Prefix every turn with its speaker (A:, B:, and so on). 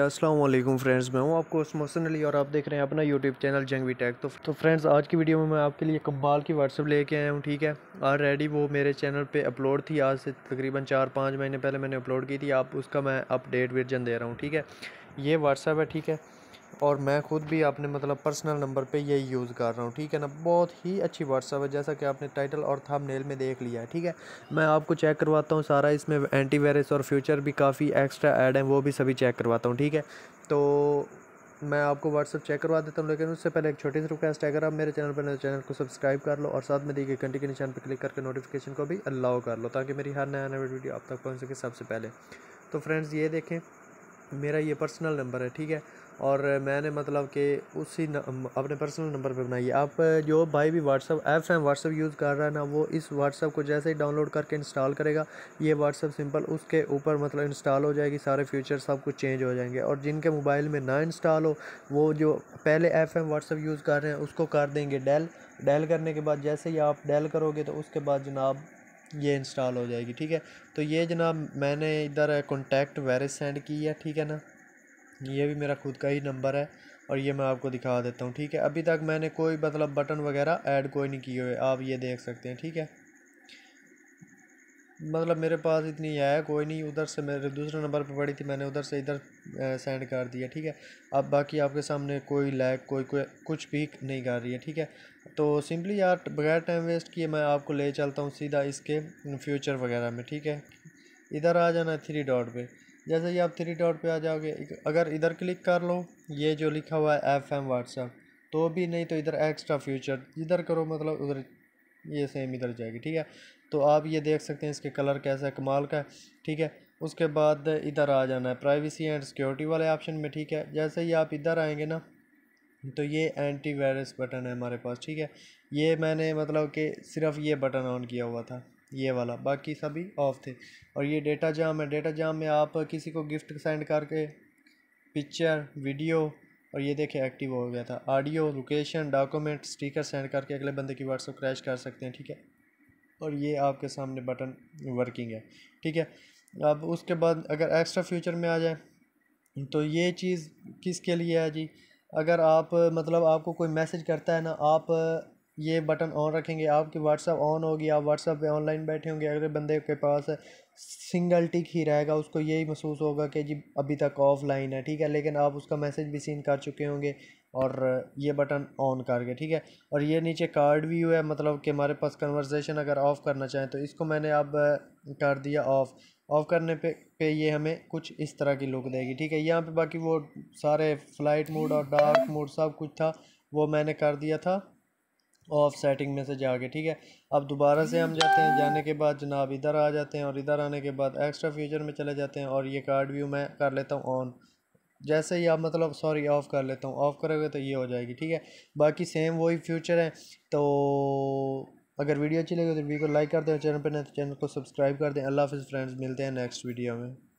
A: Aslam friends मैं हूं आपको मोहसन अली और आप देख रहे हैं अपना यूट्यूब चैनल जंगवी टैग तो तो फ्रेंड्स आज की वीडियो में मैं आपके लिए कब्बाल की व्हाट्सअप लेके आया हूं ठीक है ऑलरेडी वो मेरे चैनल पे अपलोड थी आज से तकरीबन चार पाँच महीने पहले मैंने अपलोड की थी आप उसका मैं अपडेट वर्जन दे रहा हूँ ठीक है ये व्हाट्सअप है ठीक है और मैं ख़ुद भी अपने मतलब पर्सनल नंबर पे यही यूज़ कर रहा हूँ ठीक है ना बहुत ही अच्छी व्हाट्सअप है जैसा कि आपने टाइटल और थंबनेल में देख लिया है ठीक है मैं आपको चेक करवाता हूँ सारा इसमें एंटीवायरस और फ्यूचर भी काफ़ी एक्स्ट्रा ऐड हैं वो भी सभी चेक करवाता हूँ ठीक है तो मैं आपको व्हाट्सअप चेक करवा देता हूँ लेकिन उससे पहले एक छोटी सी रिक्वेस्ट है अगर आप मेरे चैनल पर मेरे चैनल को सब्सक्राइब कर लो और साथ में देखिए गई घंटे के निशान पर क्लिक करके नोटिफिकेशन को भी अलाउ कर लो ताकि मेरी हर नया नया वीडियो आप तक पहुँच सके सबसे पहले तो फ्रेंड्स ये देखें मेरा ये पर्सनल नंबर है ठीक है और मैंने मतलब कि उसी न, अपने पर्सनल नंबर पे बनाई है आप जो भाई भी व्हाट्सअप ऐप्स हैं व्हाट्सअप यूज़ कर रहा है ना वो इस व्हाट्सअप को जैसे ही डाउनलोड करके इंस्टॉल करेगा ये व्हाट्सअप सिंपल उसके ऊपर मतलब इंस्टॉल हो जाएगी सारे फीचर सब कुछ चेंज हो जाएंगे और जिनके मोबाइल में ना इंस्टॉल हो वो जो पहले ऐप हैं व्हाट्सअप यूज़ कर रहे हैं उसको कर देंगे डेल डेल करने के बाद जैसे ही आप डेल करोगे तो उसके बाद जनाब ये इंस्टॉल हो जाएगी ठीक है तो ये जनाब मैंने इधर कॉन्टैक्ट वायरस सेंड की है ठीक है ना ये भी मेरा खुद का ही नंबर है और ये मैं आपको दिखा देता हूँ ठीक है अभी तक मैंने कोई मतलब बटन वगैरह ऐड कोई नहीं किए हुए आप ये देख सकते हैं ठीक है मतलब मेरे पास इतनी है कोई नहीं उधर से मेरे दूसरे नंबर पर पड़ी थी मैंने उधर से इधर सेंड कर दिया ठीक है अब बाकी आपके सामने कोई लैग कोई कोई कुछ भी नहीं कर रही है ठीक है तो सिंपली यार बगैर टाइम वेस्ट किए मैं आपको ले चलता हूँ सीधा इसके फ्यूचर वगैरह में ठीक है इधर आ जाना थ्री डॉट पर जैसे ही आप थ्री डॉट पर आ जाओगे अगर इधर क्लिक कर लो ये जो लिखा हुआ है एफ एम तो भी नहीं तो इधर एक्स्ट्रा फ्यूचर इधर करो मतलब उधर ये सेम इधर जाएगी ठीक है तो आप ये देख सकते हैं इसके कलर कैसा है कमाल का है ठीक है उसके बाद इधर आ जाना है प्राइवेसी एंड सिक्योरिटी वाले ऑप्शन में ठीक है जैसे ही आप इधर आएंगे ना तो ये एंटी वायरस बटन है हमारे पास ठीक है ये मैंने मतलब कि सिर्फ ये बटन ऑन किया हुआ था ये वाला बाकी सभी ऑफ थे और ये डेटा जाम है डेटा जाम में आप किसी को गिफ्ट सेंड करके पिक्चर वीडियो और ये देखें एक्टिव हो गया था audio location document sticker send करके अगले बंदे की व्हाट्सअप क्रैश कर सकते हैं ठीक है और ये आपके सामने बटन वर्किंग है ठीक है अब उसके बाद अगर एक्स्ट्रा फ्यूचर में आ जाए तो ये चीज़ किसके लिए है जी अगर आप मतलब आपको कोई मैसेज करता है ना आप ये बटन ऑन रखेंगे आपकी व्हाट्सअप ऑन होगी आप व्हाट्सअप पे ऑनलाइन बैठे होंगे अगले बंदे के पास सिंगल टिक ही रहेगा उसको यही महसूस होगा कि जी अभी तक ऑफलाइन है ठीक है लेकिन आप उसका मैसेज भी सीन कर चुके होंगे और ये बटन ऑन करके ठीक है और ये नीचे कार्ड भी हुआ है मतलब कि हमारे पास कन्वर्सेशन अगर ऑफ़ करना चाहें तो इसको मैंने अब कर दिया ऑफ़ ऑफ़ करने पे पे ये हमें कुछ इस तरह की लुक देगी ठीक है यहाँ पे बाकी वो सारे फ्लाइट मोड और डार्क मोड सब कुछ था वो मैंने कर दिया था ऑफ सेटिंग में से जाके ठीक है अब दोबारा से हम जाते हैं जाने के बाद जनाब इधर आ जाते हैं और इधर आने के बाद एक्स्ट्रा फ्यूचर में चले जाते हैं और ये कार्ड व्यू मैं कर लेता हूँ ऑन जैसे ही आप मतलब सॉरी ऑफ़ कर लेता हूँ ऑफ़ करोगे तो ये हो जाएगी ठीक है बाकी सेम वही फ्यूचर है तो अगर वीडियो अच्छी लगे तो वीडियो को लाइक कर दें चैनल पर नहीं तो चैनल को सब्सक्राइब कर दें अल्लाह हाफ़ फ्रेंड्स मिलते हैं नेक्स्ट वीडियो में